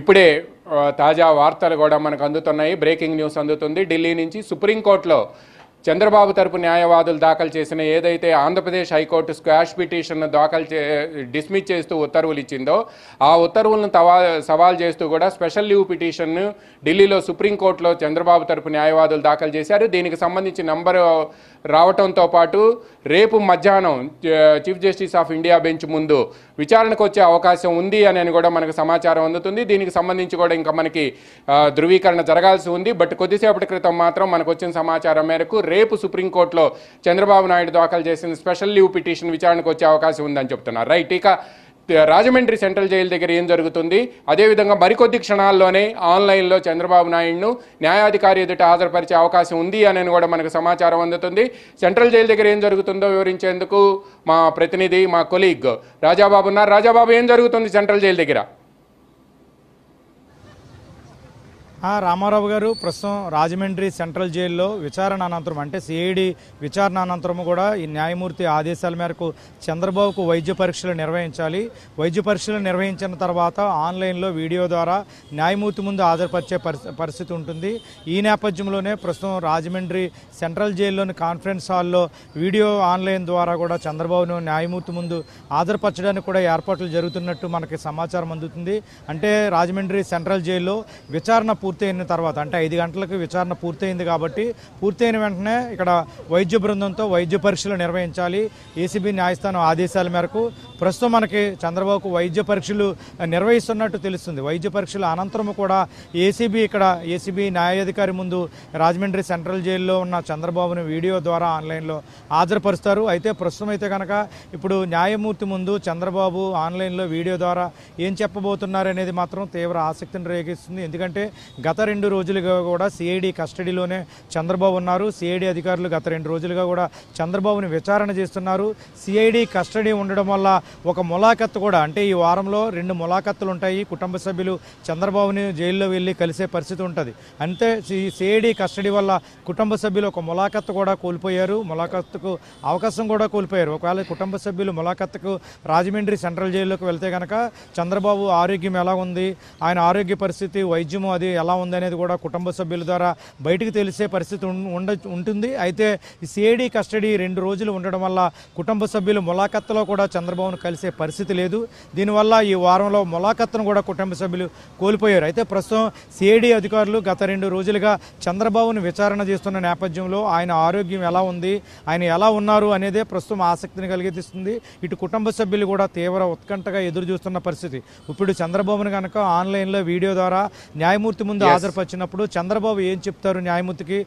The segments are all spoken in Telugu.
ఇప్పుడే తాజా వార్తలు కూడా మనకు అందుతున్నాయి బ్రేకింగ్ న్యూస్ అందుతుంది ఢిల్లీ నుంచి సుప్రీంకోర్టులో చంద్రబాబు తరపు న్యాయవాదులు దాఖలు చేసిన ఏదైతే ఆంధ్రప్రదేశ్ హైకోర్టు స్క్వాష్ పిటిషన్ దాఖలు చే డిస్మిస్ చేస్తూ ఉత్తర్వులు ఇచ్చిందో ఆ ఉత్తర్వులను తవా సవాల్ చేస్తూ కూడా స్పెషల్ లీవ్ పిటిషన్ను ఢిల్లీలో సుప్రీంకోర్టులో చంద్రబాబు తరపు న్యాయవాదులు దాఖలు చేశారు దీనికి సంబంధించి నంబరు రావటంతో పాటు రేపు మధ్యాహ్నం chief justice of India bench ముందు విచారణకు వచ్చే అవకాశం ఉంది అని కూడా మనకు సమాచారం అందుతుంది దీనికి సంబంధించి కూడా ఇంకా మనకి ధృవీకరణ జరగాల్సి ఉంది బట్ కొద్దిసేపటి క్రితం మాత్రం మనకు వచ్చిన సమాచారం మేరకు రేపు సుప్రీంకోర్టులో చంద్రబాబు నాయుడు దాఖలు చేసిన స్పెషల్ లీవ్ పిటిషన్ విచారణకు వచ్చే అవకాశం ఉందని చెప్తున్నారు రైట్ ఇక రాజమండ్రి సెంట్రల్ జైలు దగ్గర ఏం జరుగుతుంది అదేవిధంగా మరికొద్ది క్షణాల్లోనే ఆన్లైన్లో చంద్రబాబు నాయుడును న్యాయాధికారి ఎదుట హాజరుపరిచే అవకాశం ఉంది అని కూడా మనకు సమాచారం అందుతుంది సెంట్రల్ జైలు దగ్గర ఏం జరుగుతుందో వివరించేందుకు మా ప్రతినిధి మా కొలీగ్ రాజాబాబు ఉన్నారు రాజాబాబు ఏం జరుగుతుంది సెంట్రల్ జైలు దగ్గర రామారావు గారు ప్రస్తుతం రాజమండ్రి సెంట్రల్ జైల్లో విచారణ అనంతరం అంటే సిఐడి విచారణ అనంతరం కూడా ఈ న్యాయమూర్తి ఆదేశాల మేరకు చంద్రబాబుకు వైద్య పరీక్షలు నిర్వహించాలి వైద్య పరీక్షలు నిర్వహించిన తర్వాత ఆన్లైన్లో వీడియో ద్వారా న్యాయమూర్తి ముందు హాజరుపరిచే పరిస్థితి ఉంటుంది ఈ నేపథ్యంలోనే ప్రస్తుతం రాజమండ్రి సెంట్రల్ జైల్లోని కాన్ఫరెన్స్ హాల్లో వీడియో ఆన్లైన్ ద్వారా కూడా చంద్రబాబును న్యాయమూర్తి ముందు హాజరుపరచడానికి కూడా ఏర్పాట్లు జరుగుతున్నట్టు మనకి సమాచారం అందుతుంది అంటే రాజమండ్రి సెంట్రల్ జైల్లో విచారణ పూర్తి పూర్తయిన తర్వాత అంటే ఐదు గంటలకు విచారణ పూర్తయింది కాబట్టి పూర్తయిన వెంటనే ఇక్కడ వైద్య బృందంతో వైద్య పరీక్షలు నిర్వహించాలి ఏసీబీ న్యాయస్థానం ఆదేశాల మేరకు ప్రస్తుతం మనకి చంద్రబాబుకు వైద్య పరీక్షలు నిర్వహిస్తున్నట్టు తెలుస్తుంది వైద్య పరీక్షల అనంతరం కూడా ఏసీబీ ఇక్కడ ఏసీబీ న్యాయాధికారి ముందు రాజమండ్రి సెంట్రల్ జైల్లో ఉన్న చంద్రబాబును వీడియో ద్వారా ఆన్లైన్లో హాజరుపరుస్తారు అయితే ప్రస్తుతం అయితే కనుక ఇప్పుడు న్యాయమూర్తి ముందు చంద్రబాబు ఆన్లైన్లో వీడియో ద్వారా ఏం చెప్పబోతున్నారనేది మాత్రం తీవ్ర ఆసక్తిని రేగిస్తుంది ఎందుకంటే గత రెండు రోజులుగా కూడా సిఐడి కస్టడీలోనే చంద్రబాబు ఉన్నారు సిఐడి అధికారులు గత రెండు రోజులుగా కూడా చంద్రబాబుని విచారణ చేస్తున్నారు సిఐడి కస్టడీ ఉండడం వల్ల ఒక ములాఖత్తు కూడా అంటే ఈ వారంలో రెండు ములాఖత్తులు ఉంటాయి కుటుంబ సభ్యులు చంద్రబాబుని జైల్లో వెళ్ళి కలిసే పరిస్థితి ఉంటుంది అంతే ఈ సిఐడి కస్టడీ వల్ల కుటుంబ సభ్యులు ఒక ములాఖత్తు కూడా కోల్పోయారు ములాఖత్తుకు అవకాశం కూడా కోల్పోయారు ఒకవేళ కుటుంబ సభ్యులు ములాఖత్తుకు రాజమండ్రి సెంట్రల్ జైల్లోకి వెళ్తే కనుక చంద్రబాబు ఆరోగ్యం ఎలా ఉంది ఆయన ఆరోగ్య పరిస్థితి వైద్యము అది ఎలా ఎలా ఉందనేది కూడా కుటుంబ సభ్యుల ద్వారా బయటకు తెలిసే పరిస్థితి ఉండ ఉంటుంది అయితే సిఐడి కస్టడీ రెండు రోజులు ఉండడం వల్ల కుటుంబ సభ్యులు ములాఖత్తులో కూడా చంద్రబాబును కలిసే పరిస్థితి లేదు దీనివల్ల ఈ వారంలో ములాఖత్తును కూడా కుటుంబ సభ్యులు కోల్పోయారు అయితే ప్రస్తుతం సిఐడి అధికారులు గత రెండు రోజులుగా చంద్రబాబును విచారణ చేస్తున్న నేపథ్యంలో ఆయన ఆరోగ్యం ఎలా ఉంది ఆయన ఎలా ఉన్నారు అనేదే ప్రస్తుతం ఆసక్తిని కలిగిస్తుంది ఇటు కుటుంబ సభ్యులు కూడా తీవ్ర ఉత్కంఠగా ఎదురు చూస్తున్న పరిస్థితి ఇప్పుడు చంద్రబాబును కనుక ఆన్లైన్లో వీడియో ద్వారా న్యాయమూర్తి ముందు హాజరుపరిచినప్పుడు చంద్రబాబు ఏం చెప్తారు న్యాయమూర్తికి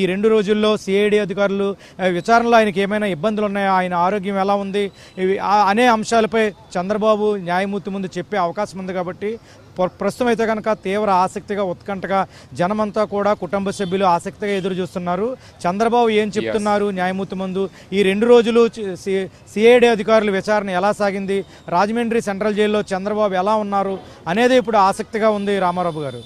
ఈ రెండు రోజుల్లో సిఐడి అధికారులు విచారణలో ఆయనకి ఏమైనా ఇబ్బందులు ఉన్నాయా ఆయన ఆరోగ్యం ఎలా ఉంది అనే అంశాలపై చంద్రబాబు న్యాయమూర్తి ముందు చెప్పే అవకాశం ఉంది కాబట్టి ప్రస్తుతం అయితే కనుక తీవ్ర ఆసక్తిగా ఉత్కంఠగా జనమంతా కూడా కుటుంబ సభ్యులు ఆసక్తిగా ఎదురు చూస్తున్నారు చంద్రబాబు ఏం చెప్తున్నారు న్యాయమూర్తి ముందు ఈ రెండు రోజులు సిఐడి అధికారులు విచారణ ఎలా సాగింది రాజమండ్రి సెంట్రల్ జైల్లో చంద్రబాబు ఎలా ఉన్నారు అనేది ఇప్పుడు ఆసక్తిగా ఉంది రామారావు గారు